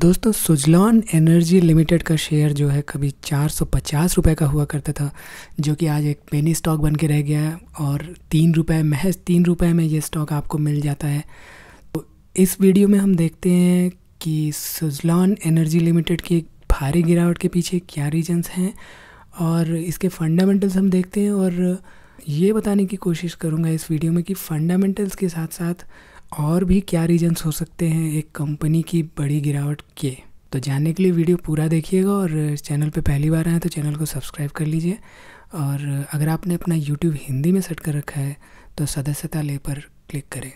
दोस्तों Suzlon energy limited का share जो है कभी चार सौ पचास रुपये का हुआ करता था जो कि आज एक पेनी स्टॉक बन के रह गया है और तीन रुपये महज तीन रुपये में ये स्टॉक आपको मिल जाता है तो इस वीडियो में हम देखते हैं कि सुजलॉन एनर्जी लिमिटेड की भारी गिरावट के पीछे क्या रीजंस हैं और इसके फंडामेंटल्स हम देखते हैं और ये बताने की कोशिश करूँगा इस वीडियो में कि फंडामेंटल्स के साथ साथ और भी क्या रीजंस हो सकते हैं एक कंपनी की बड़ी गिरावट के तो जानने के लिए वीडियो पूरा देखिएगा और चैनल पे पहली बार आए तो चैनल को सब्सक्राइब कर लीजिए और अगर आपने अपना यूट्यूब हिंदी में सेट कर रखा है तो सदस्यता ले पर क्लिक करें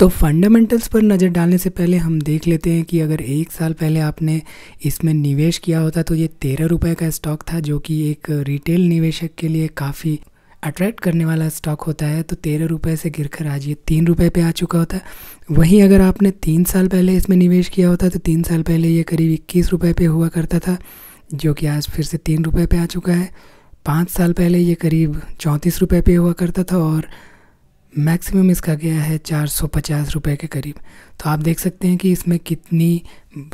तो फंडामेंटल्स पर नज़र डालने से पहले हम देख लेते हैं कि अगर एक साल पहले आपने इसमें निवेश किया होता तो ये तेरह रुपये का स्टॉक था जो कि एक रिटेल निवेशक के लिए काफ़ी अट्रैक्ट करने वाला स्टॉक होता है तो तेरह रुपये से गिरकर आज ये तीन रुपये पर आ चुका होता है वहीं अगर आपने तीन साल पहले इसमें निवेश किया होता तो तीन साल पहले ये करीब इक्कीस रुपये पर हुआ करता था जो कि आज फिर से तीन रुपये पर आ चुका है पाँच साल पहले ये करीब चौंतीस रुपये पे हुआ करता था और मैक्सिमम इसका गया है चार सौ पचास रुपये के करीब तो आप देख सकते हैं कि इसमें कितनी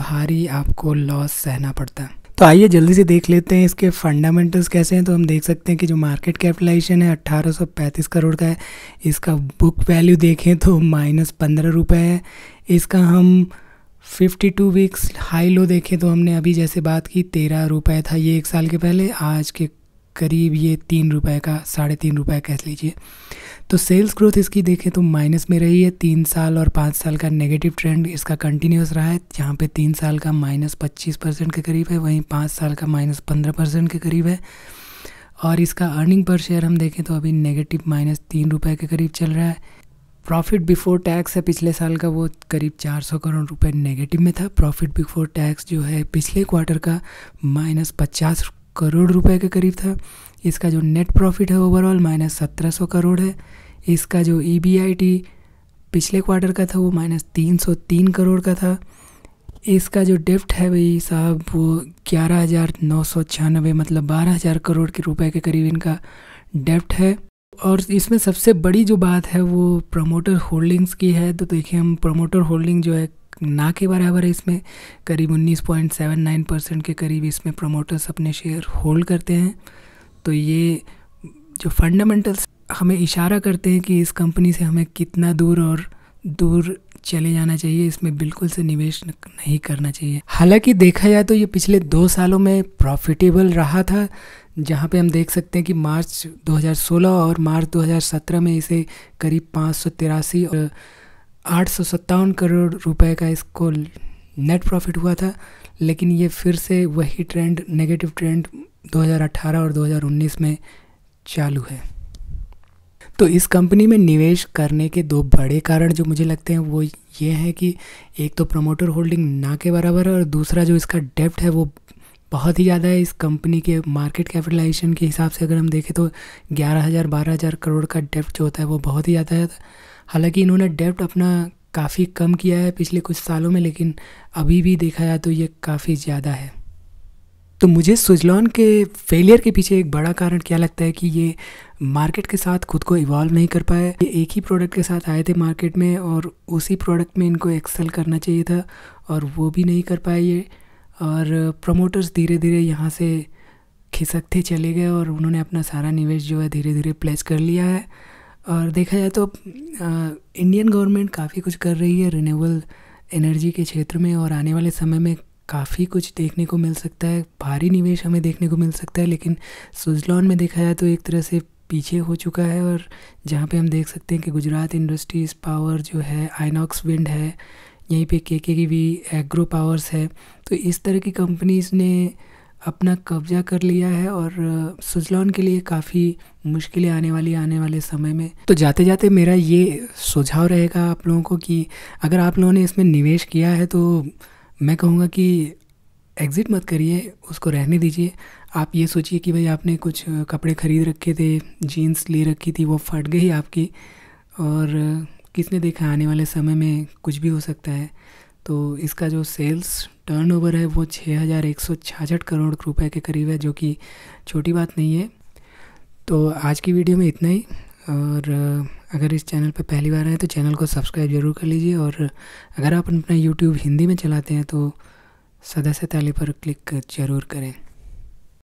भारी आपको लॉस सहना पड़ता है तो आइए जल्दी से देख लेते हैं इसके फंडामेंटल्स कैसे हैं तो हम देख सकते हैं कि जो मार्केट कैपिटलाइजेशन है 1835 करोड़ का है इसका बुक वैल्यू देखें तो माइनस पंद्रह रुपये है इसका हम 52 वीक्स हाई लो देखें तो हमने अभी जैसे बात की तेरह रुपये था ये एक साल के पहले आज के करीब ये तीन रुपए का साढ़े तीन रुपये कह लीजिए तो सेल्स ग्रोथ इसकी देखें तो माइनस में रही है तीन साल और पाँच साल का नेगेटिव ट्रेंड इसका कंटिन्यूस रहा है जहाँ पे तीन साल का माइनस पच्चीस परसेंट के करीब है वहीं पाँच साल का माइनस पंद्रह परसेंट के करीब है और इसका अर्निंग पर शेयर हम देखें तो अभी नेगेटिव माइनस तीन रुपये के करीब चल रहा है प्रॉफिट बिफोर टैक्स है पिछले साल का वो करीब 400 करोड़ रुपए नेगेटिव में था प्रॉफिट बिफोर टैक्स जो है पिछले क्वार्टर का माइनस पचास करोड़ रुपए के करीब था इसका जो नेट प्रॉफिट है ओवरऑल माइनस सत्रह सौ करोड़ है इसका जो ई e पिछले क्वार्टर का था वो माइनस तीन सौ तीन करोड़ का था इसका जो डेफ्ट है भाई साहब वो ग्यारह हज़ार नौ सौ छियानबे मतलब बारह हज़ार करोड़ के रुपए के करीब इनका डेफ्ट है और इसमें सबसे बड़ी जो बात है वो प्रमोटर होल्डिंग्स की है तो देखिए हम प्रमोटर होल्डिंग जो है ना के बराबर है इसमें करीब 19.79 परसेंट के करीब इसमें प्रमोटर्स अपने शेयर होल्ड करते हैं तो ये जो फंडामेंटल्स हमें इशारा करते हैं कि इस कंपनी से हमें कितना दूर और दूर चले जाना चाहिए इसमें बिल्कुल से निवेश नहीं करना चाहिए हालांकि देखा जाए तो ये पिछले दो सालों में प्रॉफिटेबल रहा था जहाँ पे हम देख सकते हैं कि मार्च 2016 और मार्च 2017 में इसे करीब पाँच सौ तिरासी आठ सौ सत्तावन करोड़ रुपए का इसको नेट प्रॉफिट हुआ था लेकिन ये फिर से वही ट्रेंड नेगेटिव ट्रेंड 2018 और 2019 में चालू है तो इस कंपनी में निवेश करने के दो बड़े कारण जो मुझे लगते हैं वो ये हैं कि एक तो प्रमोटर होल्डिंग ना के बराबर है और दूसरा जो इसका डेप्ट है वो बहुत ही ज़्यादा है इस कंपनी के मार्केट कैपिटलाइजेशन के हिसाब से अगर हम देखें तो ग्यारह हज़ार बारह हज़ार करोड़ का डेप्ट जो होता है वो बहुत ही ज़्यादा है हालांकि इन्होंने डेप्ट अपना काफ़ी कम किया है पिछले कुछ सालों में लेकिन अभी भी देखा जाए तो ये काफ़ी ज़्यादा है तो मुझे स्विजलॉन के फेलियर के पीछे एक बड़ा कारण क्या लगता है कि ये मार्केट के साथ खुद को इवॉल्व नहीं कर पाए ये एक ही प्रोडक्ट के साथ आए थे मार्केट में और उसी प्रोडक्ट में इनको एक्सेल करना चाहिए था और वो भी नहीं कर पाए ये और प्रमोटर्स धीरे धीरे यहाँ से खिसकते चले गए और उन्होंने अपना सारा निवेश जो है धीरे धीरे प्लेस कर लिया है और देखा जाए तो इंडियन गवर्नमेंट काफ़ी कुछ कर रही है रिन्यूएबल एनर्जी के क्षेत्र में और आने वाले समय में काफ़ी कुछ देखने को मिल सकता है भारी निवेश हमें देखने को मिल सकता है लेकिन सुजलॉन में देखा जाए तो एक तरह से पीछे हो चुका है और जहाँ पे हम देख सकते हैं कि गुजरात इंडस्ट्रीज़ पावर जो है आइनॉक्स विंड है यहीं पे के के की भी एग्रो पावर्स है तो इस तरह की कंपनीज़ ने अपना कब्जा कर लिया है और सुजलॉन के लिए काफ़ी मुश्किलें आने वाली आने वाले समय में तो जाते जाते मेरा ये सुझाव रहेगा आप लोगों को कि अगर आप लोगों ने इसमें निवेश किया है तो मैं कहूँगा कि एग्ज़िट मत करिए उसको रहने दीजिए आप ये सोचिए कि भाई आपने कुछ कपड़े ख़रीद रखे थे जीन्स ले रखी थी वो फट गई आपकी और किसने देखा आने वाले समय में कुछ भी हो सकता है तो इसका जो सेल्स टर्नओवर है वो छः हज़ार एक सौ करोड़ रुपए के करीब है जो कि छोटी बात नहीं है तो आज की वीडियो में इतना ही और अगर इस चैनल पर पहली बार आए तो चैनल को सब्सक्राइब जरूर कर लीजिए और अगर आप अपना यूट्यूब हिंदी में चलाते हैं तो ताली पर क्लिक जरूर करें